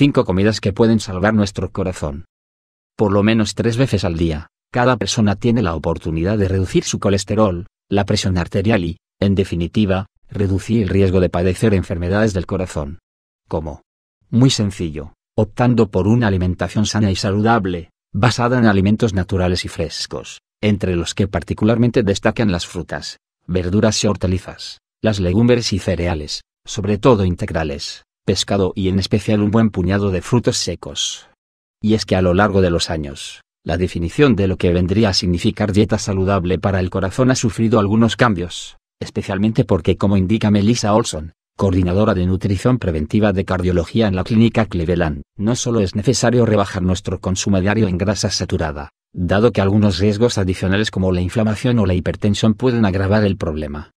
cinco comidas que pueden salvar nuestro corazón. Por lo menos tres veces al día, cada persona tiene la oportunidad de reducir su colesterol, la presión arterial y, en definitiva, reducir el riesgo de padecer enfermedades del corazón. ¿Cómo? Muy sencillo, optando por una alimentación sana y saludable, basada en alimentos naturales y frescos, entre los que particularmente destacan las frutas, verduras y hortalizas, las legumbres y cereales, sobre todo integrales, pescado y en especial un buen puñado de frutos secos. Y es que a lo largo de los años, la definición de lo que vendría a significar dieta saludable para el corazón ha sufrido algunos cambios, especialmente porque como indica Melissa Olson, coordinadora de nutrición preventiva de cardiología en la clínica Cleveland, no solo es necesario rebajar nuestro consumo diario en grasa saturada, dado que algunos riesgos adicionales como la inflamación o la hipertensión pueden agravar el problema,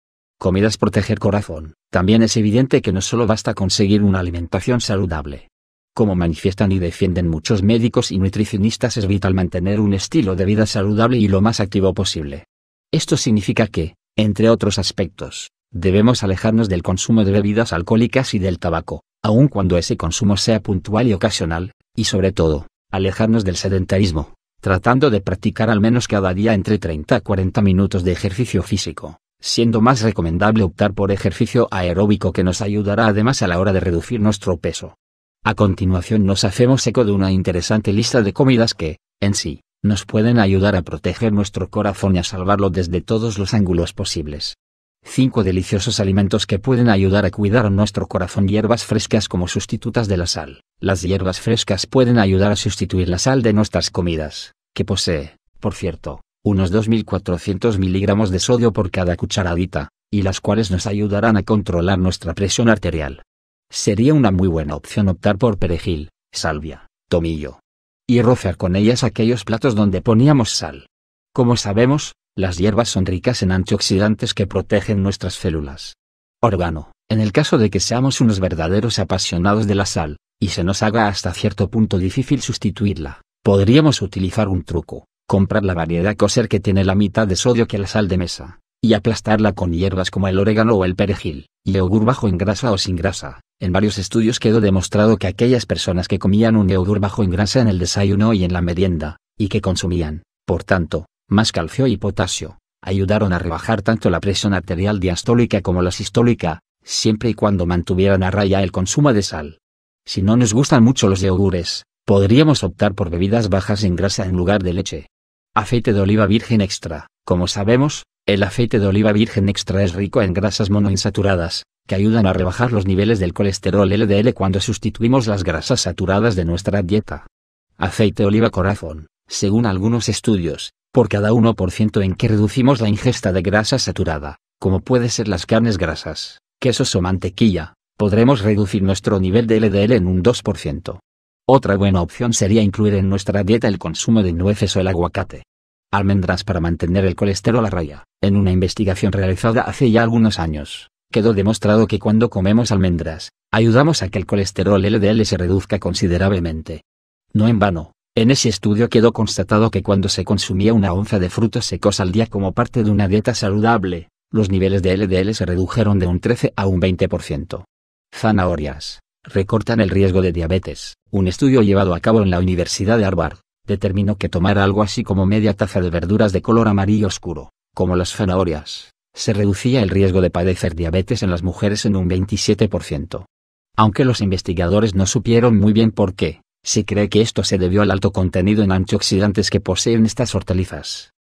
Comidas proteger corazón. También es evidente que no solo basta conseguir una alimentación saludable. Como manifiestan y defienden muchos médicos y nutricionistas es vital mantener un estilo de vida saludable y lo más activo posible. Esto significa que, entre otros aspectos, debemos alejarnos del consumo de bebidas alcohólicas y del tabaco, aun cuando ese consumo sea puntual y ocasional, y sobre todo, alejarnos del sedentarismo, tratando de practicar al menos cada día entre 30 a 40 minutos de ejercicio físico siendo más recomendable optar por ejercicio aeróbico que nos ayudará además a la hora de reducir nuestro peso. A continuación nos hacemos eco de una interesante lista de comidas que, en sí, nos pueden ayudar a proteger nuestro corazón y a salvarlo desde todos los ángulos posibles. 5 deliciosos alimentos que pueden ayudar a cuidar nuestro corazón Hierbas frescas como sustitutas de la sal. Las hierbas frescas pueden ayudar a sustituir la sal de nuestras comidas, que posee, por cierto, unos 2.400 miligramos de sodio por cada cucharadita, y las cuales nos ayudarán a controlar nuestra presión arterial. Sería una muy buena opción optar por perejil, salvia, tomillo. Y rociar con ellas aquellos platos donde poníamos sal. Como sabemos, las hierbas son ricas en antioxidantes que protegen nuestras células. Órgano, en el caso de que seamos unos verdaderos apasionados de la sal, y se nos haga hasta cierto punto difícil sustituirla, podríamos utilizar un truco, comprar la variedad coser que tiene la mitad de sodio que la sal de mesa, y aplastarla con hierbas como el orégano o el perejil, y yogur bajo en grasa o sin grasa. En varios estudios quedó demostrado que aquellas personas que comían un yogur bajo en grasa en el desayuno y en la merienda, y que consumían, por tanto, más calcio y potasio, ayudaron a rebajar tanto la presión arterial diastólica como la sistólica, siempre y cuando mantuvieran a raya el consumo de sal. Si no nos gustan mucho los yogures, podríamos optar por bebidas bajas en grasa en lugar de leche. Aceite de oliva virgen extra. Como sabemos, el aceite de oliva virgen extra es rico en grasas monoinsaturadas, que ayudan a rebajar los niveles del colesterol LDL cuando sustituimos las grasas saturadas de nuestra dieta. Aceite de oliva corazón. Según algunos estudios, por cada 1% en que reducimos la ingesta de grasa saturada, como puede ser las carnes grasas, quesos o mantequilla, podremos reducir nuestro nivel de LDL en un 2%. Otra buena opción sería incluir en nuestra dieta el consumo de nueces o el aguacate almendras para mantener el colesterol a raya. En una investigación realizada hace ya algunos años, quedó demostrado que cuando comemos almendras, ayudamos a que el colesterol LDL se reduzca considerablemente. No en vano, en ese estudio quedó constatado que cuando se consumía una onza de frutos secos al día como parte de una dieta saludable, los niveles de LDL se redujeron de un 13 a un 20%. Zanahorias recortan el riesgo de diabetes. Un estudio llevado a cabo en la Universidad de Harvard determinó que tomar algo así como media taza de verduras de color amarillo oscuro, como las zanahorias, se reducía el riesgo de padecer diabetes en las mujeres en un 27%. Aunque los investigadores no supieron muy bien por qué, se cree que esto se debió al alto contenido en antioxidantes que poseen estas hortalizas,